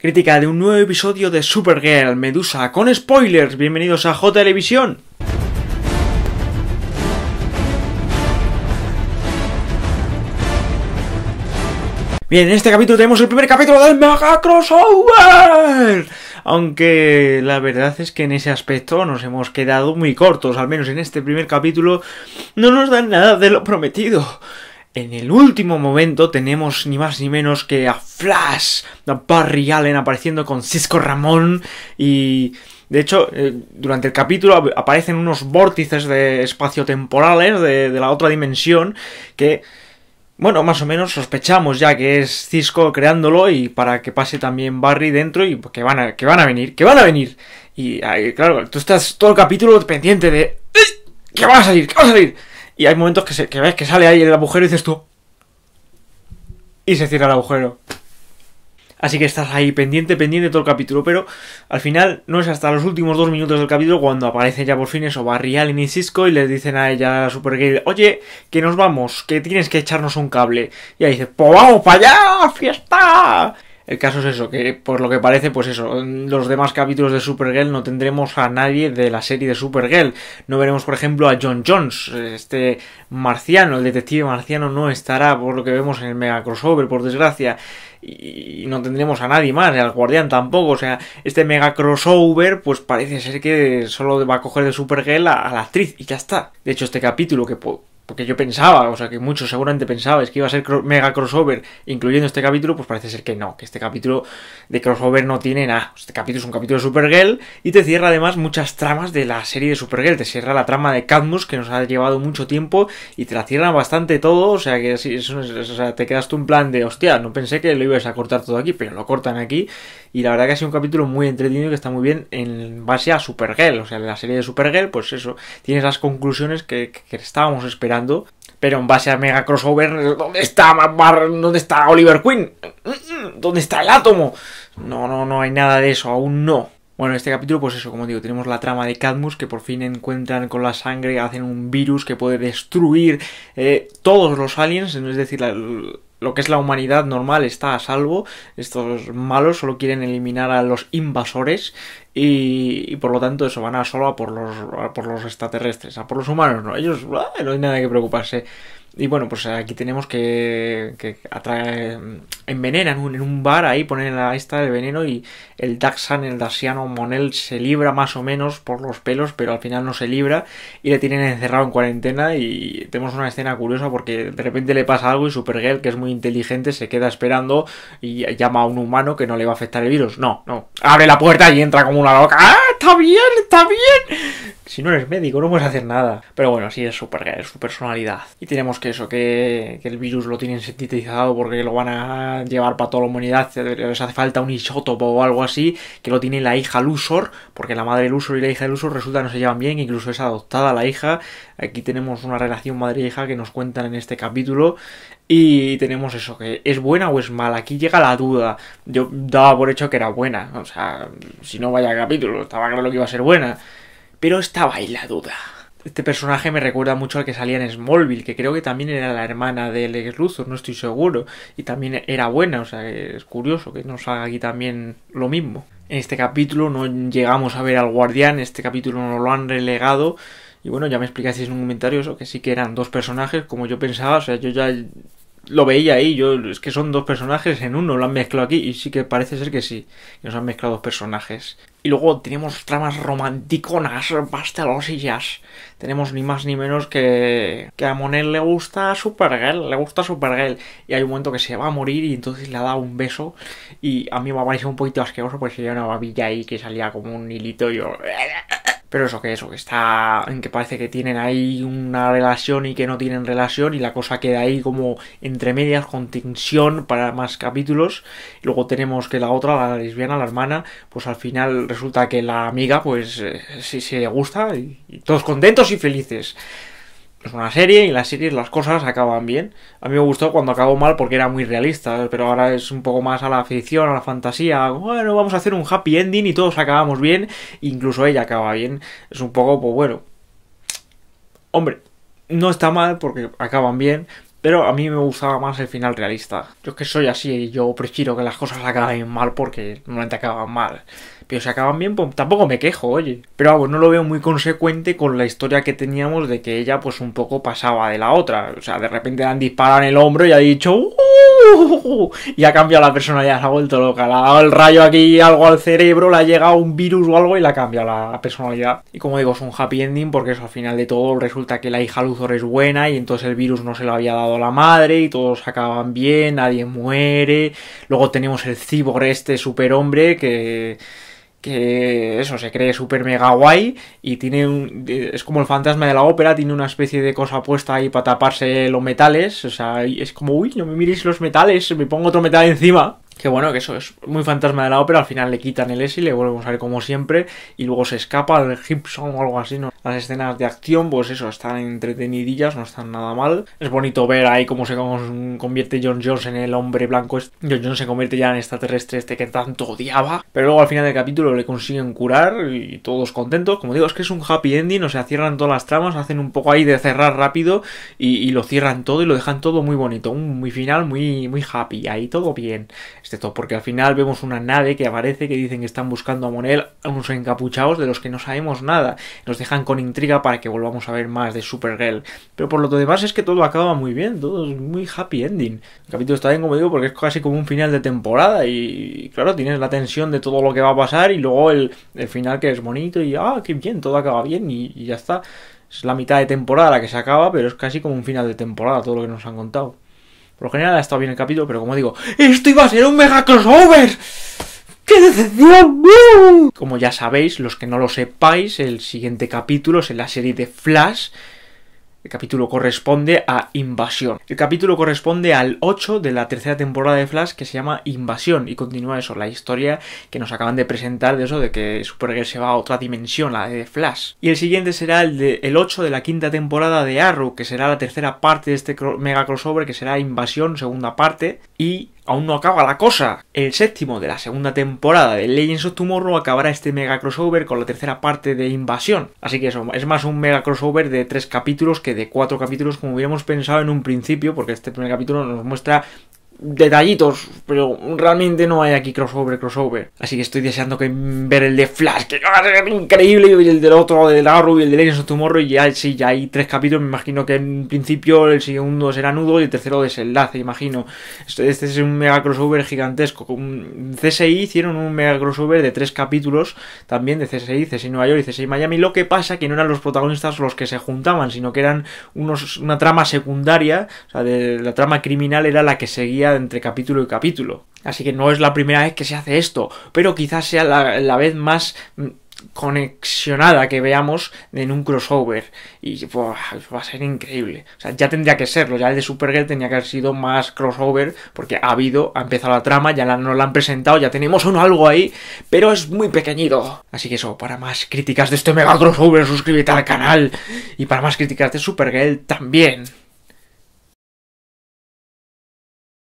Crítica de un nuevo episodio de Supergirl, Medusa, con spoilers. Bienvenidos a J Televisión. Bien, en este capítulo tenemos el primer capítulo del Mega Crossover. Aunque la verdad es que en ese aspecto nos hemos quedado muy cortos, al menos en este primer capítulo no nos dan nada de lo prometido. En el último momento tenemos ni más ni menos que a Flash, a Barry Allen apareciendo con Cisco Ramón y... De hecho, eh, durante el capítulo aparecen unos vórtices de espacio-temporales de, la otra dimensión que bueno, más o menos sospechamos ya que es Cisco creándolo y para que pase también Barry dentro y que van a, que van a venir, que van a venir. Y claro, tú estás todo el capítulo pendiente de... ¿Qué va a salir? ¿Qué va a salir? Y hay momentos que, se, ves que sale ahí el agujero y dices tú. Y se cierra el agujero. Así que estás ahí pendiente, pendiente todo el capítulo. Pero al final no es hasta los últimos dos minutos del capítulo cuando aparece ya por fin eso, Barrial y Cisco y le dicen a ella, a la supergirl oye, que nos vamos, que tienes que echarnos un cable. Y ahí dice, pues vamos para allá, fiesta. El caso es eso, que por lo que parece, pues eso, en los demás capítulos de Supergirl no tendremos a nadie de la serie de Supergirl. No veremos, por ejemplo, a John Jones, este marciano, el detective marciano no estará, por lo que vemos en el mega crossover, por desgracia. Y no tendremos a nadie más, al guardián tampoco. O sea, este mega crossover, pues parece ser que solo va a coger de Supergirl a, a la actriz y ya está. De hecho, este capítulo que porque yo pensaba, o sea que muchos seguramente Es que iba a ser mega crossover, incluyendo este capítulo, pues parece ser que no, que este capítulo de crossover no tiene nada. Este capítulo es un capítulo de Supergirl y te cierra además muchas tramas de la serie de Supergirl. Te cierra la trama de Cadmus, que nos ha llevado mucho tiempo, y te la cierran bastante todo, o sea que te quedas tú en plan de, hostia, no pensé que lo ibas a cortar todo aquí, pero lo cortan aquí. Y la verdad que ha sido un capítulo muy entretenido que está muy bien en base a Supergirl, o sea, la serie de Supergirl, pues eso, tienes las conclusiones que estábamos esperando pero en base a Mega Crossover, ¿dónde está ¿Dónde está Oliver Queen? ¿Dónde está el átomo? No, no, no hay nada de eso, aún no. Bueno, en este capítulo, pues eso, como digo, tenemos la trama de Cadmus, que por fin encuentran con la sangre, hacen un virus que puede destruir eh, todos los aliens, es decir, la, lo que es la humanidad normal está a salvo. Estos malos solo quieren eliminar a los invasores y, por lo tanto eso van a solo a por los, por los extraterrestres, a por los humanos. ¿no? Ellos ah, no hay nada que preocuparse. Y bueno, pues aquí tenemos que, que atrae, en un, bar, ahí ponen la esta de veneno y el Daxan, el Daxiano Monel se libra más o menos por los pelos, pero al final no se libra y le tienen encerrado en cuarentena y tenemos una escena curiosa porque de repente le pasa algo y Supergirl, que es muy inteligente, se queda esperando y llama a un humano que no le va a afectar el virus. No, no, abre la puerta y entra como una loca. ¡Ah, está bien, está bien! si no eres médico no puedes hacer nada. Pero bueno, sí es super su personalidad. Y tenemos que eso, que, que el virus lo tienen sintetizado porque lo van a llevar para toda la humanidad, les hace falta un isótopo o algo así, que lo tiene la hija Lusor, porque la madre Lusor y la hija Lusor resulta no se llevan bien, incluso es adoptada la hija. Aquí tenemos una relación madre-hija que nos cuentan en este capítulo. Y tenemos eso, que es buena o es mala. Aquí llega la duda. Yo daba por hecho que era buena. O sea, si no vaya capítulo, estaba claro que iba a ser buena. Pero estaba ahí la duda. Este personaje me recuerda mucho al que salía en Smallville, que creo que también era la hermana del Lex Luthor, no estoy seguro. Y también era buena, o sea, es curioso que nos salga aquí también lo mismo. En este capítulo no llegamos a ver al guardián, este capítulo no lo han relegado. Y bueno, ya me explicáis en un comentario eso, que sí que eran dos personajes, como yo pensaba, o sea, yo ya lo veía ahí, yo es que son dos personajes en uno, lo han mezclado aquí y sí que parece ser que sí, nos han mezclado dos personajes. Y luego tenemos tramas romanticonas, pastelosillas. Tenemos ni más ni menos que que a Monel le gusta Supergirl, le gusta Supergirl y hay un momento que se va a morir y entonces le da un beso y a mí me ha un poquito asqueroso porque sería una babilla ahí que salía como un hilito y yo pero eso que eso, que está en que parece que tienen ahí una relación y que no tienen relación y la cosa queda ahí como entre medias con tensión para más capítulos. Luego tenemos que la otra, la lesbiana, la hermana, pues al final resulta que la amiga pues eh, sí se gusta y todos contentos y felices es una serie y las series las cosas acaban bien. A mí me gustó cuando acabó mal porque era muy realista, pero ahora es un poco más a la ficción, a la fantasía. Bueno, vamos a hacer un happy ending y todos acabamos bien, incluso ella acaba bien. Es un poco, pues bueno. Hombre, no está mal porque acaban bien, pero a mí me gustaba más el final realista. Yo es que soy así, y yo prefiero que las cosas acaben mal porque normalmente acaban mal. Pero si acaban bien, pues tampoco me quejo, oye. Pero vamos, no lo veo muy consecuente con la historia que teníamos de que ella pues un poco pasaba de la otra. O sea, de repente le han disparado en el hombro y ha dicho... ¡Uh! Y ha cambiado la personalidad, se ha vuelto loca. Le ha dado el rayo aquí, algo al cerebro, le ha llegado un virus o algo y le ha cambiado la personalidad. Y como digo, es un happy ending porque eso al final de todo resulta que la hija Luthor es buena y entonces el virus no se lo había dado la madre y todos acaban bien, nadie muere. Luego tenemos el cibor este superhombre que que eso se cree super mega guay y tiene un, es como el fantasma de la ópera tiene una especie de cosa puesta ahí para taparse los metales o sea es como uy no me miréis los metales me pongo otro metal encima que bueno, que eso es muy fantasma de la ópera. Al final le quitan el S y le vuelven a ver como siempre. Y luego se escapa al Gibson o algo así, ¿no? Las escenas de acción, pues eso, están entretenidillas, no están nada mal. Es bonito ver ahí cómo se convierte John Jones en el hombre blanco. Este. John Jones se convierte ya en extraterrestre este que tanto odiaba. Pero luego al final del capítulo le consiguen curar y todos contentos. Como digo, es que es un happy ending, o sea, cierran todas las tramas, hacen un poco ahí de cerrar rápido y, y lo cierran todo y lo dejan todo muy bonito. Un muy final muy, muy happy, ahí todo bien este porque al final vemos una nave que aparece que dicen que están buscando a Monel a unos encapuchados de los que no sabemos nada. Nos dejan con intriga para que volvamos a ver más de Supergirl. Pero por lo demás es que todo acaba muy bien, todo es muy happy ending. El capítulo está bien, como digo, porque es casi como un final de temporada y, claro, tienes la tensión de todo lo que va a pasar y luego el, final que es bonito y, ah, qué bien, todo acaba bien y, y ya está. Es la mitad de temporada la que se acaba, pero es casi como un final de temporada todo lo que nos han contado. Por lo general ha estado bien el capítulo, pero como digo, ¡esto iba a ser un mega crossover! ¡Qué decepción! Como ya sabéis, los que no lo sepáis, el siguiente capítulo es en la serie de Flash capítulo corresponde a Invasión. El capítulo corresponde al 8 de la tercera temporada de Flash que se llama Invasión y continúa eso, la historia que nos acaban de presentar de eso de que Supergirl se va a otra dimensión, la de Flash. Y el siguiente será el, de, el 8 de la quinta temporada de Arrow, que será la tercera parte de este mega crossover que será Invasión, segunda parte y aún no acaba la cosa. El séptimo de la segunda temporada de Legends of Tomorrow acabará este mega crossover con la tercera parte de Invasión. Así que eso, es más un mega crossover de tres capítulos que de cuatro capítulos como hubiéramos pensado en un principio, porque este primer capítulo nos muestra detallitos, pero realmente no hay aquí crossover, crossover. Así que estoy deseando que ver el de Flash, que va increíble, y el del otro, de la Arrow y el de Legends of Tomorrow, y ya, sí, ya hay tres capítulos, me imagino que en principio el segundo será nudo y el tercero desenlace, imagino. Este, este es un mega crossover gigantesco. CSI hicieron un mega crossover de tres capítulos, también de CSI, CSI Nueva York y CSI Miami, lo que pasa que no eran los protagonistas los que se juntaban, sino que eran unos, una trama secundaria, o sea, la trama criminal era la que seguía entre capítulo y capítulo. Así que no es la primera vez que se hace esto, pero quizás sea la, vez más mm, conexionada que veamos en un crossover y va a ser increíble o sea ya tendría que serlo ya el de Supergirl tenía que haber sido más crossover porque ha habido ha empezado la trama ya nos la han presentado ya tenemos uno algo ahí pero es muy pequeñito así que eso para más críticas de este mega crossover suscríbete al canal y para más críticas de Supergirl también